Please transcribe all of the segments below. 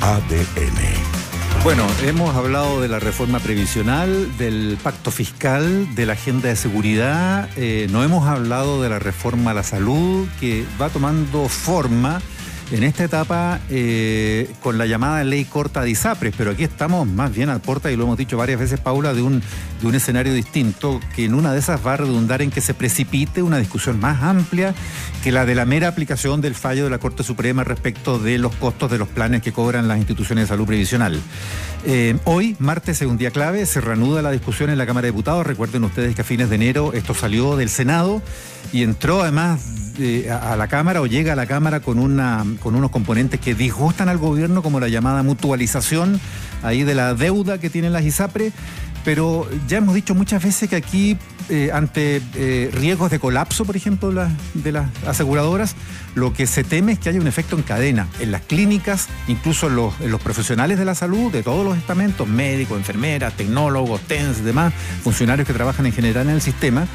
ADN. Bueno, hemos hablado de la reforma previsional, del pacto fiscal, de la agenda de seguridad, eh, no hemos hablado de la reforma a la salud que va tomando forma en esta etapa eh, con la llamada ley corta de ISAPRES, pero aquí estamos más bien a puerta, y lo hemos dicho varias veces, Paula, de un, de un escenario distinto, que en una de esas va a redundar en que se precipite una discusión más amplia que la de la mera aplicación del fallo de la Corte Suprema respecto de los costos de los planes que cobran las instituciones de salud previsional. Eh, hoy, martes, es un día clave, se reanuda la discusión en la Cámara de Diputados. Recuerden ustedes que a fines de enero esto salió del Senado y entró además eh, a, la Cámara o llega a la Cámara con, una, con unos componentes que disgustan al gobierno, como la llamada mutualización ahí de la deuda que tienen las ISAPRE, pero ya hemos dicho muchas veces que aquí, eh, ante eh, riesgos de colapso, por ejemplo, de las aseguradoras, lo que se teme es que haya un efecto en cadena en las clínicas, incluso los, los profesionales de la salud, de todos los estamentos, médicos, enfermeras, tecnólogos, TENS, demás, funcionarios que trabajan en general en el sistema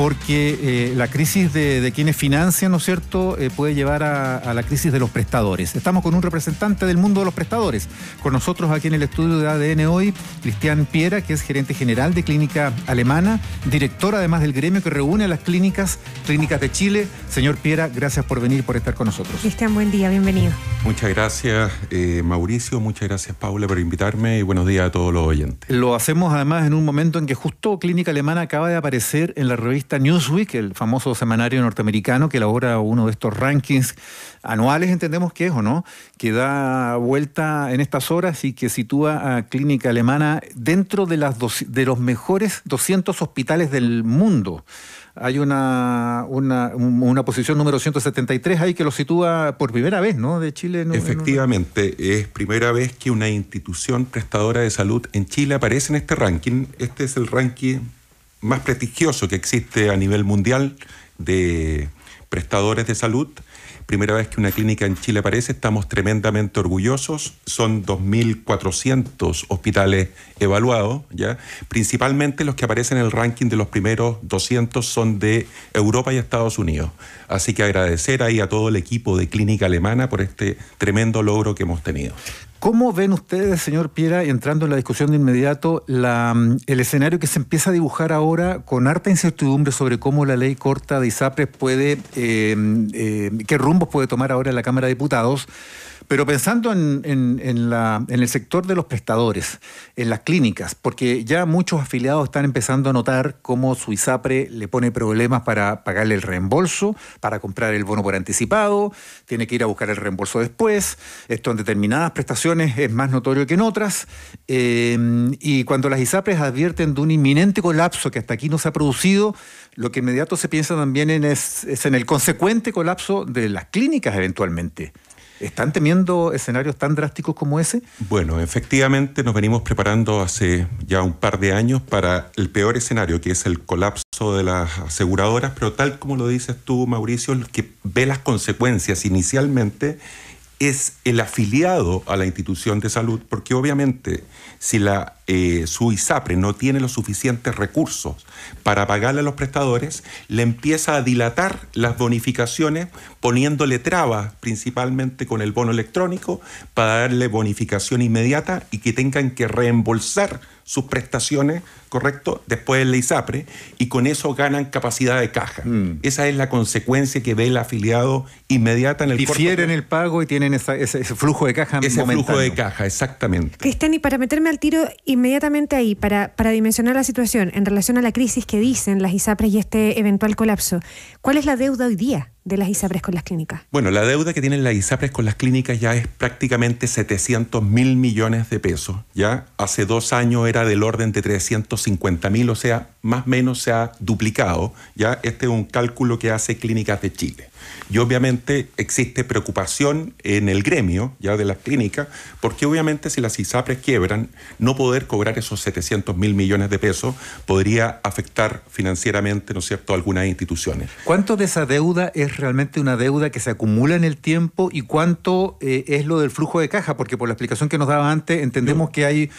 porque eh, la crisis de, quienes financian, ¿no es cierto?, eh, puede llevar a, la crisis de los prestadores. Estamos con un representante del mundo de los prestadores, con nosotros aquí en el estudio de ADN hoy, Cristian Piera, que es gerente general de Clínica Alemana, director además del gremio que reúne a las clínicas, clínicas de Chile. Señor Piera, gracias por venir, por estar con nosotros. Cristian, buen día, bienvenido. Muchas gracias, eh, Mauricio, muchas gracias, Paula, por invitarme y buenos días a todos los oyentes. Lo hacemos además en un momento en que justo Clínica Alemana acaba de aparecer en la revista Newsweek, el famoso semanario norteamericano que elabora uno de estos rankings anuales, entendemos que es o no, que da vuelta en estas horas y que sitúa a Clínica Alemana dentro de, las de los mejores 200 hospitales del mundo hay una, una, posición número 173 ahí que lo sitúa por primera vez, ¿no? De Chile. Efectivamente, es primera vez que una institución prestadora de salud en Chile aparece en este ranking. Este es el ranking más prestigioso que existe a nivel mundial de prestadores de salud. Primera vez que una clínica en Chile aparece, estamos tremendamente orgullosos. Son 2.400 hospitales evaluados, ¿ya? Principalmente los que aparecen en el ranking de los primeros 200 son de Europa y Estados Unidos. Así que agradecer ahí a todo el equipo de Clínica Alemana por este tremendo logro que hemos tenido. ¿Cómo ven ustedes, señor Piera, entrando en la discusión de inmediato, la, mm, el escenario que se empieza a dibujar ahora con harta incertidumbre sobre cómo la ley corta de ISAPRES puede, eh, eh, qué rumbos puede tomar ahora la Cámara de Diputados? Pero pensando en, el sector de los prestadores, en las clínicas, porque ya muchos afiliados están empezando a notar cómo su ISAPRE le pone problemas para pagarle el reembolso, para comprar el bono por anticipado, tiene que ir a buscar el reembolso después. Esto en determinadas prestaciones es más notorio que en otras. Eh, y cuando las ISAPRES advierten de un inminente colapso que hasta aquí no se ha producido, lo que inmediato se piensa también es en el consecuente colapso de las clínicas eventualmente. ¿Están temiendo escenarios tan drásticos como ese? Bueno, efectivamente nos venimos preparando hace ya un par de años para el peor escenario, que es el colapso de las aseguradoras, pero tal como lo dices tú, Mauricio, el que ve las consecuencias inicialmente es el afiliado a la institución de salud, porque obviamente si la eh, su ISAPRE no tiene los suficientes recursos para pagarle a los prestadores, le empieza a dilatar las bonificaciones poniéndole trabas, principalmente con el bono electrónico, para darle bonificación inmediata y que tengan que reembolsar sus prestaciones, ¿correcto? Después de la ISAPRE, y con eso ganan capacidad de caja. Mm. Esa es la consecuencia que ve el afiliado inmediata en el Difieren el pago y tienen ese, flujo de caja Ese flujo de caja, exactamente. Cristian, y para meterme al tiro y inmediatamente ahí, para, para dimensionar la situación en relación a la crisis que dicen las ISAPRES y este eventual colapso, ¿cuál es la deuda hoy día? de las ISAPRES con las clínicas? Bueno, la deuda que tienen las ISAPRES con las clínicas ya es prácticamente 700 mil millones de pesos. Ya hace dos años era del orden de 350 mil, o sea, más o menos se ha duplicado. Ya este es un cálculo que hace Clínicas de Chile. Y obviamente existe preocupación en el gremio ya de las clínicas, porque obviamente si las ISAPRES quiebran, no poder cobrar esos 700 mil millones de pesos podría afectar financieramente, ¿no es cierto?, algunas instituciones. ¿Cuánto de esa deuda es realmente una deuda que se acumula en el tiempo y cuánto eh, es lo del flujo de caja, porque por la explicación que nos daba antes entendemos que hay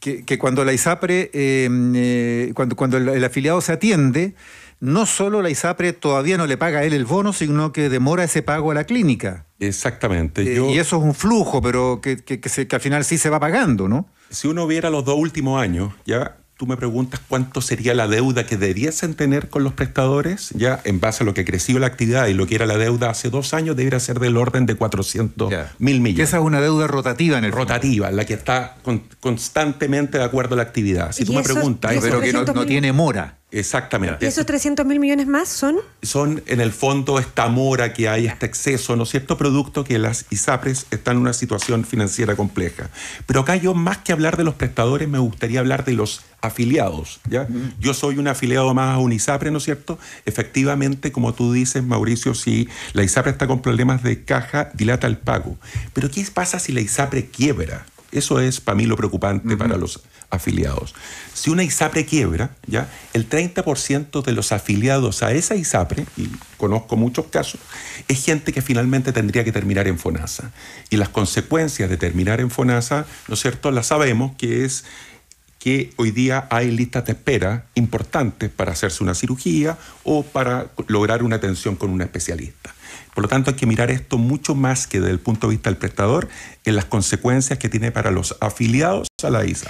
que, cuando la ISAPRE, eh, eh, cuando, cuando el, afiliado se atiende, no solo la ISAPRE todavía no le paga a él el bono, sino que demora ese pago a la clínica. Exactamente. Y eso es un flujo, pero que, que al final sí se va pagando, ¿no? Si uno viera los dos últimos años, ya tú me preguntas cuánto sería la deuda que debiesen tener con los prestadores, ya en base a lo que creció la actividad y lo que era la deuda hace dos años, debería ser del orden de 400 mil millones. esa es una deuda rotativa en el Rotativa, la que está constantemente de acuerdo a la actividad. Si tú me preguntas... Pero que no tiene mora. Exactamente. ¿Y esos 300 mil millones más son? Son, en el fondo, esta mora que hay, este exceso, ¿no es cierto?, producto que las ISAPRES están en una situación financiera compleja. Pero acá yo, más que hablar de los prestadores, me gustaría hablar de los afiliados, ¿ya? Yo soy un afiliado más a un ISAPRE, ¿no es cierto? Efectivamente, como tú dices, Mauricio, si la ISAPRE está con problemas de caja, dilata el pago. Pero ¿qué pasa si la ISAPRE quiebra? Eso es para mí lo preocupante para los afiliados. Si una ISAPRE quiebra, ¿ya? el 30% de los afiliados a esa ISAPRE, y conozco muchos casos, es gente que finalmente tendría que terminar en FONASA. Y las consecuencias de terminar en FONASA, ¿no es cierto?, las sabemos que es que hoy día hay listas de espera importantes para hacerse una cirugía o para lograr una atención con un especialista. Por lo tanto, hay que mirar esto mucho más que desde el punto de vista del prestador en las consecuencias que tiene para los afiliados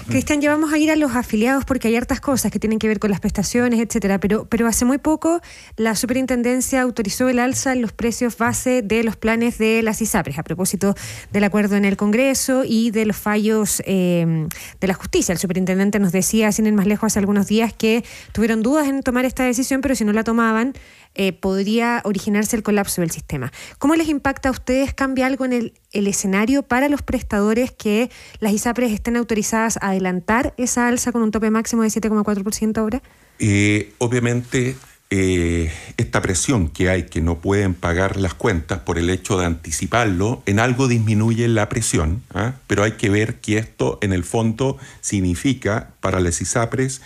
Cristian, llevamos a ir a los afiliados porque hay hartas cosas que tienen que ver con las prestaciones, etcétera. Pero, pero hace muy poco la superintendencia autorizó el alza en los precios base de los planes de las ISAPRES a propósito del acuerdo en el Congreso y de los fallos em, de la justicia. El superintendente nos decía, sin ir más lejos, hace algunos días que tuvieron dudas en tomar esta decisión, pero si no la tomaban, eh, podría originarse el colapso del sistema. ¿Cómo les impacta a ustedes? ¿Cambia algo en el el escenario para los prestadores que las ISAPRES estén autorizadas a adelantar esa alza con un tope máximo de 7,4% ahora? Eh, obviamente, eh, esta presión que hay, que no pueden pagar las cuentas por el hecho de anticiparlo, en algo disminuye la presión, ¿ah? pero hay que ver que esto en el fondo significa para las ISAPRES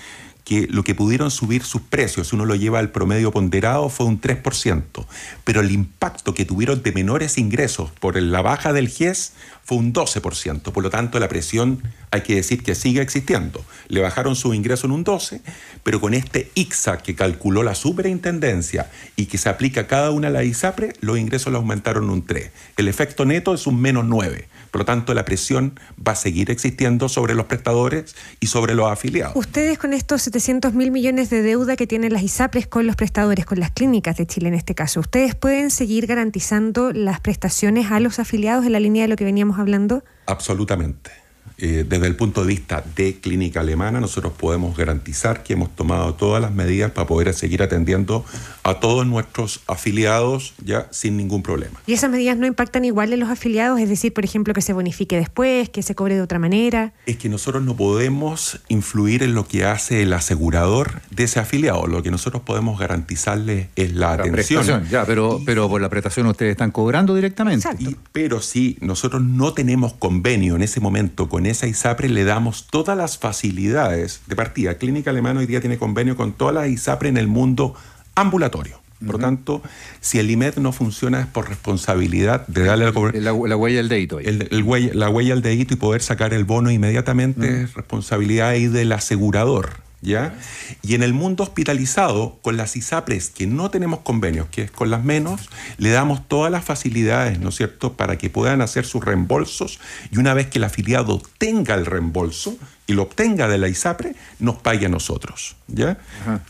que lo que pudieron subir sus precios, si uno lo lleva al promedio ponderado, fue un 3%, pero el impacto que tuvieron de menores ingresos por la baja del GES fue un 12%. Por lo tanto, la presión hay que decir que sigue existiendo. Le bajaron su ingreso en un 12%, pero con este ICSA que calculó la superintendencia y que se aplica cada una a la ISAPRE, los ingresos le aumentaron un 3%. El efecto neto es un menos 9%. Por lo tanto, la presión va a seguir existiendo sobre los prestadores y sobre los afiliados. Ustedes con estos 700 mil millones de deuda que tienen las ISAPRES e con los prestadores, con las clínicas de Chile en este caso, ¿ustedes pueden seguir garantizando las prestaciones a los afiliados en la línea de lo que veníamos hablando? Absolutamente. Eh, desde el punto de vista de clínica alemana, nosotros podemos garantizar que hemos tomado todas las medidas para poder seguir atendiendo a todos nuestros afiliados ya sin ningún problema. ¿Y esas medidas no impactan igual en los afiliados? Es decir, por ejemplo, que se bonifique después, que se cobre de otra manera. Es que nosotros no podemos influir en lo que hace el asegurador de ese afiliado. Lo que nosotros podemos garantizarle es la, la atención. ya, pero, pero por la prestación ustedes están cobrando directamente. pero si nosotros no tenemos convenio en ese momento con esa ISAPRE le damos todas las facilidades de partida. Clínica Alemana hoy día tiene convenio con todas las ISAPRE en el mundo ambulatorio. Por lo tanto, si el IMED no funciona es por responsabilidad de darle la, huella al dedito. la huella al dedito y poder sacar el bono inmediatamente es responsabilidad ahí del asegurador. ¿ya? Y en el mundo hospitalizado, con las ISAPRES, que no tenemos convenios, que es con las menos, le damos todas las facilidades, ¿no es cierto?, para que puedan hacer sus reembolsos y una vez que el afiliado tenga el reembolso y lo obtenga de la ISAPRE, nos pague a nosotros, ¿ya?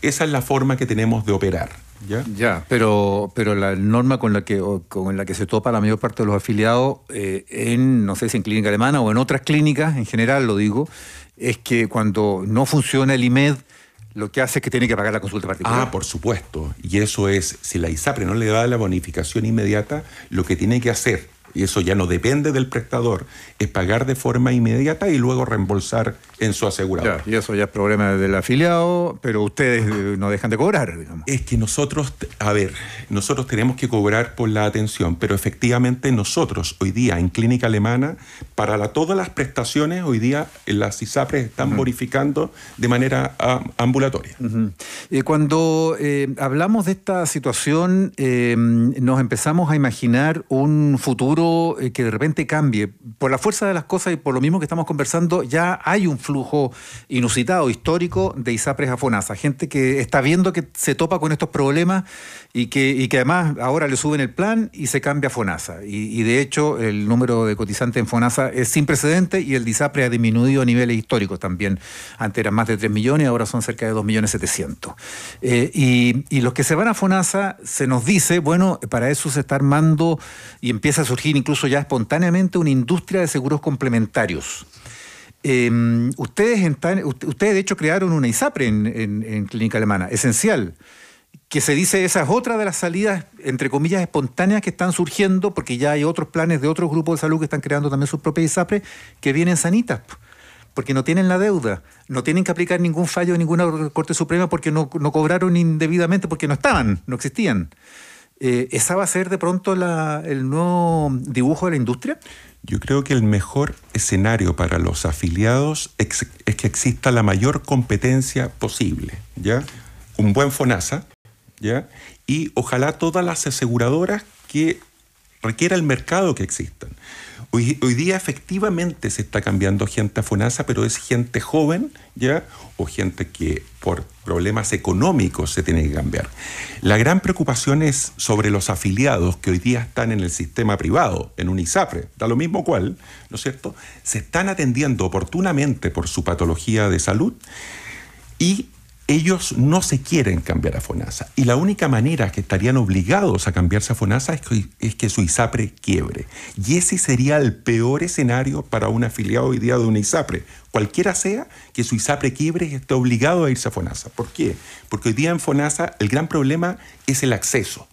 Esa es la forma que tenemos de operar. ¿Ya? ya, pero, pero la norma con la, que, con la que se topa la mayor parte de los afiliados eh, en, no sé si en clínica alemana o en otras clínicas en general, lo digo, es que cuando no funciona el IMED, lo que hace es que tiene que pagar la consulta ah, particular. Ah, por supuesto. Y eso es, si la ISAPRE no le da la bonificación inmediata, lo que tiene que hacer y eso ya no depende del prestador, es pagar de forma inmediata y luego reembolsar en su asegurador. y eso ya es problema del afiliado, pero ustedes eh, no dejan de cobrar, digamos. Es que nosotros, a ver, nosotros tenemos que cobrar por la atención, pero efectivamente nosotros hoy día en Clínica Alemana, para todas las prestaciones, hoy día las ISAPRES están bonificando de manera ah, ambulatoria. cuando eh, hablamos de esta situación, eh, nos empezamos a imaginar un futuro eh, que de repente cambie. Por la fuerza de las cosas y por lo mismo que estamos conversando, ya hay un flujo inusitado, histórico, de ISAPRES a FONASA. Gente que está viendo que se topa con estos problemas y que, que además ahora le suben el plan y se cambia a FONASA. Y, de hecho, el número de cotizantes en FONASA es sin precedente y el de ISAPRES ha disminuido a niveles históricos también. Antes eran más de 3 millones, ahora son cerca de 2 millones 700. Eh, y los que se van a FONASA, se nos dice, bueno, para eso se está armando y empieza a surgir incluso ya espontáneamente una industria de seguros complementarios. Em, ustedes, ustedes, de hecho, crearon una ISAPRE en, Clínica Alemana, esencial, que se dice esa es otra de las salidas, entre comillas, espontáneas que están surgiendo, porque ya hay otros planes de otros grupos de salud que están creando también sus propias ISAPRE, que vienen sanitas, porque no tienen la deuda, no tienen que aplicar ningún fallo de ninguna Corte Suprema porque no, no cobraron indebidamente, porque no estaban, no existían. Eh, ¿Esa va a ser de pronto el nuevo dibujo de la industria? Yo creo que el mejor escenario para los afiliados es, que exista la mayor competencia posible, ¿ya? Un buen FONASA, ¿ya? Y ojalá todas las aseguradoras que requiere el mercado que existan. Hoy, día efectivamente se está cambiando gente a FONASA, pero es gente joven, ¿ya? O gente que por problemas económicos se tiene que cambiar. La gran preocupación es sobre los afiliados que hoy día están en el sistema privado, en un ISAPRE, da lo mismo cual, ¿no es cierto? Se están atendiendo oportunamente por su patología de salud y ellos no se quieren cambiar a FONASA. Y la única manera que estarían obligados a cambiarse a FONASA es que, su ISAPRE quiebre. Y ese sería el peor escenario para un afiliado hoy día de una ISAPRE. Cualquiera sea que su ISAPRE quiebre y esté obligado a irse a FONASA. ¿Por qué? Porque hoy día en FONASA el gran problema es el acceso.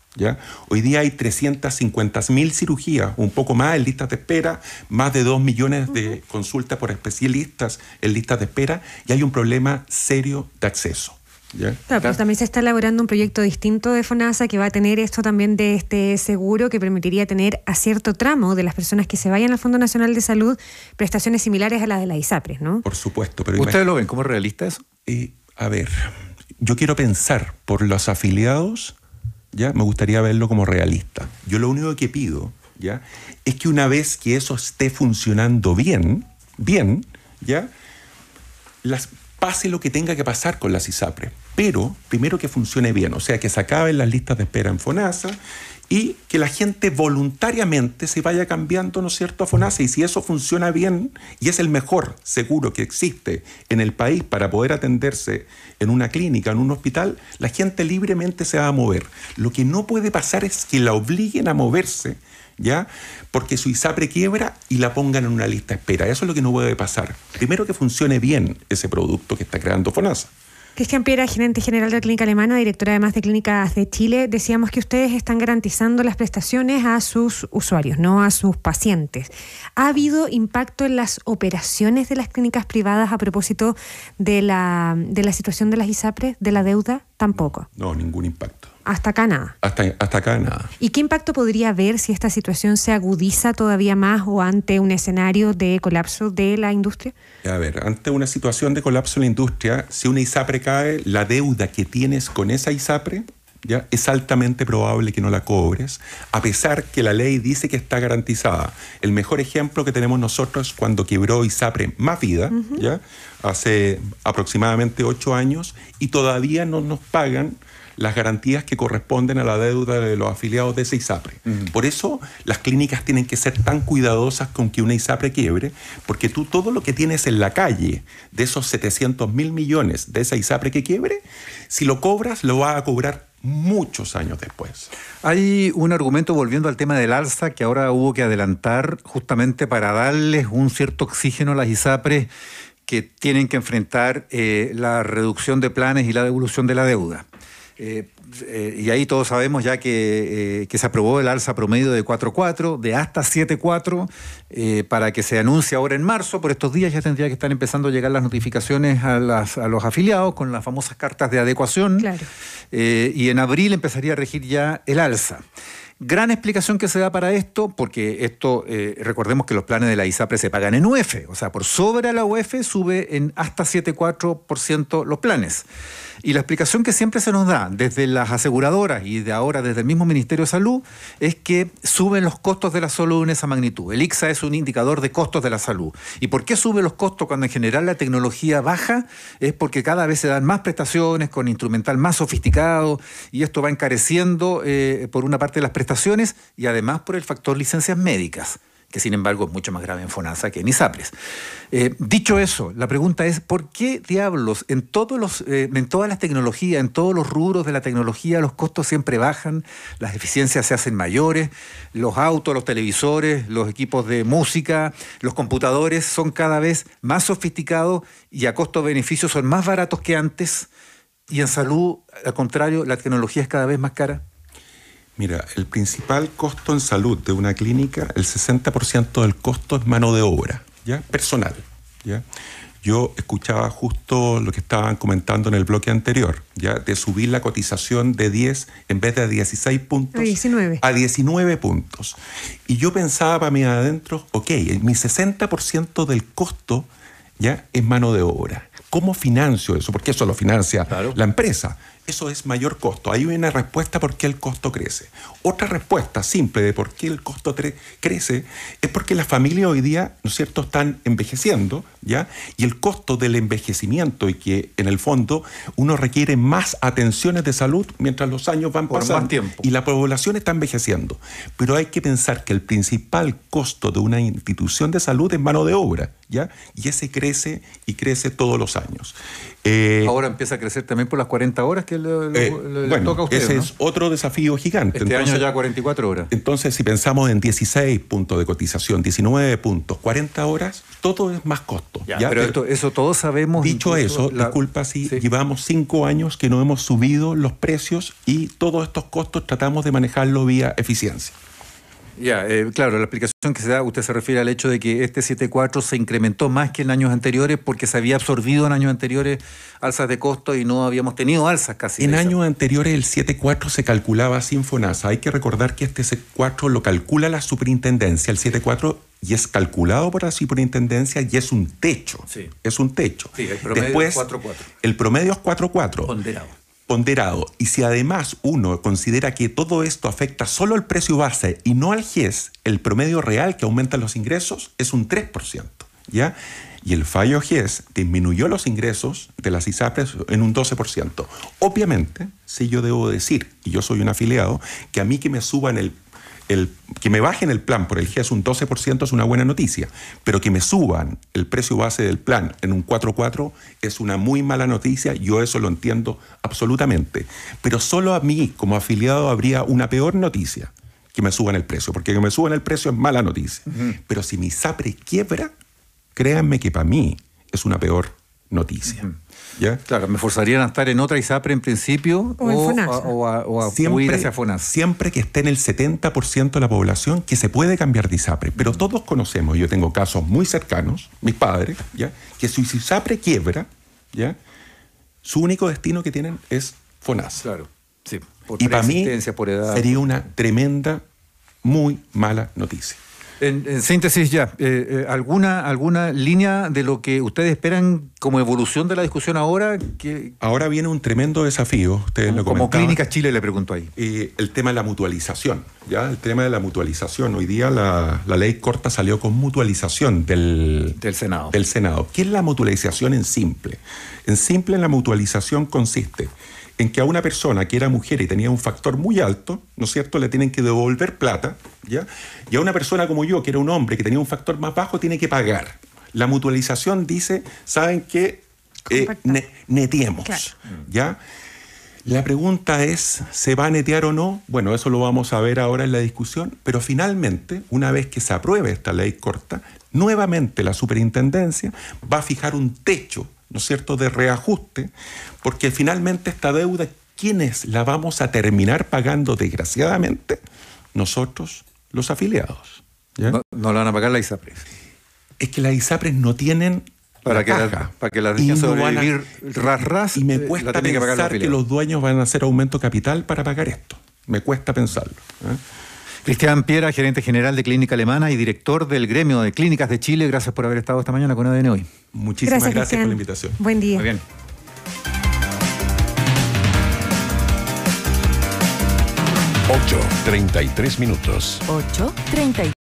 Hoy día hay 350.000 cirugías, un poco más en listas de espera, más de 2 millones de consultas por especialistas en listas de espera y hay un problema serio de acceso. pero también se está elaborando un proyecto distinto de FONASA que va a tener esto también de este seguro que permitiría tener a cierto tramo de las personas que se vayan al Fondo Nacional de Salud prestaciones similares a las de la ISAPRES, ¿no? Por supuesto. Pero ¿Ustedes lo ven como realista eso? Eh, a ver, yo quiero pensar por los afiliados, me gustaría verlo como realista. Yo lo único que pido ¿ya? es que una vez que eso esté funcionando bien, bien, ¿ya? Las, pase lo que tenga que pasar con las ISAPRES, pero primero que funcione bien, o sea, que se acaben las listas de espera en FONASA y que la gente voluntariamente se vaya cambiando, ¿no es cierto?, a FONASA. Y si eso funciona bien y es el mejor seguro que existe en el país para poder atenderse en una clínica, en un hospital, la gente libremente se va a mover. Lo que no puede pasar es que la obliguen a moverse, ¿ya? Porque su ISAPRE quiebra y la pongan en una lista de espera. Eso es lo que no puede pasar. Primero que funcione bien ese producto que está creando FONASA. Cristian Piera, gerente general de la Clínica Alemana, directora además de Clínicas de Chile, decíamos que ustedes están garantizando las prestaciones a sus usuarios, no a sus pacientes. ¿Ha habido impacto en las operaciones de las clínicas privadas a propósito de la, de la situación de las ISAPRES, de la deuda? Tampoco. No, ningún impacto. Hasta acá nada. Hasta, hasta acá nada. ¿Y qué impacto podría haber si esta situación se agudiza todavía más o ante un escenario de colapso de la industria? A ver, ante una situación de colapso de la industria, si una ISAPRE cae, la deuda que tienes con esa ISAPRE ¿Ya? es altamente probable que no la cobres, a pesar que la ley dice que está garantizada. El mejor ejemplo que tenemos nosotros cuando quebró ISAPRE Más Vida, ¿ya? hace aproximadamente ocho años, y todavía no nos pagan las garantías que corresponden a la deuda de los afiliados de esa ISAPRE. Por eso las clínicas tienen que ser tan cuidadosas con que una ISAPRE quiebre, porque tú todo lo que tienes en la calle de esos 700 mil millones de esa ISAPRE que quiebre, si lo cobras, lo vas a cobrar muchos años después. Hay un argumento volviendo al tema del alza que ahora hubo que adelantar justamente para darles un cierto oxígeno a las ISAPRES que tienen que enfrentar eh, la reducción de planes y la devolución de la deuda. Eh, eh, y ahí todos sabemos ya eh, que, se aprobó el alza promedio de 4,4, de hasta 7,4, para que se anuncie ahora en marzo. Por estos días ya tendría que estar empezando a llegar las notificaciones a, los afiliados con las famosas cartas de adecuación. y en abril empezaría a regir ya el alza. Gran explicación que se da para esto, porque esto, recordemos que los planes de la ISAPRE se pagan en UEF, e, o sea, por sobre la UEF e sube en hasta 7,4% los planes. Y la explicación que siempre se nos da desde las aseguradoras y de ahora desde el mismo Ministerio de Salud es que suben los costos de la salud en esa magnitud. El ICSA es un indicador de costos de la salud. ¿Y por qué suben los costos cuando en general la tecnología baja? Es porque cada vez se dan más prestaciones con instrumental más sofisticado y esto va encareciendo eh, por una parte las prestaciones y además por el factor licencias médicas que sin embargo es mucho más grave en Fonanza que en ISAPRES. Eh, dicho eso, la pregunta es, ¿por qué diablos en, eh, en todas las tecnologías, en todos los rubros de la tecnología, los costos siempre bajan, las eficiencias se hacen mayores, los autos, los televisores, los equipos de música, los computadores son cada vez más sofisticados y a costo-beneficio son más baratos que antes? Y en salud, al contrario, la tecnología es cada vez más cara. Mira, el principal costo en salud de una clínica, el 60% del costo es mano de obra, ¿ya? Personal, ¿ya? Yo escuchaba justo lo que estaban comentando en el bloque anterior, ¿ya? De subir la cotización de 10 en vez de 16 puntos. A 19. A 19 puntos. Y yo pensaba para mí adentro, ok, mi 60% del costo, ¿ya? Es mano de obra. ¿Cómo financio eso? Porque eso lo financia la empresa eso es mayor costo. hay una respuesta por qué el costo crece. Otra respuesta simple de por qué el costo crece es porque las familias hoy día, ¿no es cierto?, están envejeciendo, ¿ya? Y el costo del envejecimiento y que en el fondo uno requiere más atenciones de salud mientras los años van pasando tiempo. y la población está envejeciendo. Pero hay que pensar que el principal costo de una institución de salud es mano de obra. Y ese crece y crece todos los años. Eh, Ahora empieza a crecer también por las 40 horas que le eh, toca a usted. Ese es otro desafío gigante. Este año ya 44 horas. Entonces, si pensamos en 16 puntos de cotización, 19 puntos, 40 horas, todo es más costo. Ya, Pero eso todos sabemos. Dicho eso, disculpa si llevamos 5 años que no hemos subido los precios y todos estos costos tratamos de manejarlo vía eficiencia. Ya, eh, claro, la explicación que se da, usted se refiere al hecho de que este 7.4 se incrementó más que en años anteriores porque se había absorbido en años anteriores alzas de costo y no habíamos tenido alzas casi. En años anteriores el 7.4 se calculaba sin FONASA. Hay que recordar que este 7.4 lo calcula la superintendencia. El 7.4 y es calculado por la superintendencia y es un techo. Es un techo. el promedio Después, es 4.4. El promedio es 4.4. Ponderado ponderado y si además uno considera que todo esto afecta solo al precio base y no al GES, el promedio real que aumentan los ingresos es un 3%, ¿ya? Y el fallo GES disminuyó los ingresos de las ISAPRES en un 12%. Obviamente, si yo debo decir, y yo soy un afiliado, que a mí que me suban el el, que me bajen el plan por el GES un 12% es una buena noticia, pero que me suban el precio base del plan en un 4-4 es una muy mala noticia, yo eso lo entiendo absolutamente. Pero solo a mí como afiliado habría una peor noticia que me suban el precio, porque que me suban el precio es mala noticia. Pero si mi SAPRE quiebra, créanme que para mí es una peor noticia. Claro, me forzarían a estar en otra ISAPRE en principio o, siempre, Siempre que esté en el 70% de la población que se puede cambiar de ISAPRE. Pero mm. todos conocemos, yo tengo casos muy cercanos, mis padres, ¿ya? que si ISAPRE quiebra, ¿ya? su único destino que tienen es FONAS. y para mí sería una tremenda, muy mala noticia. En, síntesis ya, eh, eh, ¿alguna, ¿alguna línea de lo que ustedes esperan como evolución de la discusión ahora? Que... Ahora viene un tremendo desafío, lo Como clínica Chile le pregunto ahí. y el tema de la mutualización, ¿ya? El tema de la mutualización. Hoy día la, ley corta salió con mutualización del, Senado. del Senado. ¿Qué es la mutualización en simple? En simple la mutualización consiste en que a una persona que era mujer y tenía un factor muy alto, ¿no es cierto?, le tienen que devolver plata, ¿ya? Y a una persona como yo, que era un hombre, que tenía un factor más bajo, tiene que pagar. La mutualización dice, ¿saben qué? Eh, neteemos. ¿ya? La pregunta es, ¿se va a netear o no? Bueno, eso lo vamos a ver ahora en la discusión, pero finalmente, una vez que se apruebe esta ley corta, nuevamente la superintendencia va a fijar un techo ¿no es cierto?, de reajuste, porque finalmente esta deuda, ¿quiénes la vamos a terminar pagando desgraciadamente? Nosotros, los afiliados. No, la van a pagar la ISAPRES. Es que las ISAPRES no tienen para la que caja. para que las dejen sobrevivir ras, ras, Y me eh, cuesta pensar que, los dueños van a hacer aumento capital para pagar esto. Me cuesta pensarlo. ¿eh? Cristian Piera, gerente general de Clínica Alemana y director del Gremio de Clínicas de Chile, gracias por haber estado esta mañana con ADN hoy. Muchísimas gracias, por la invitación. Buen día. Muy bien. Ocho, treinta minutos. Ocho, treinta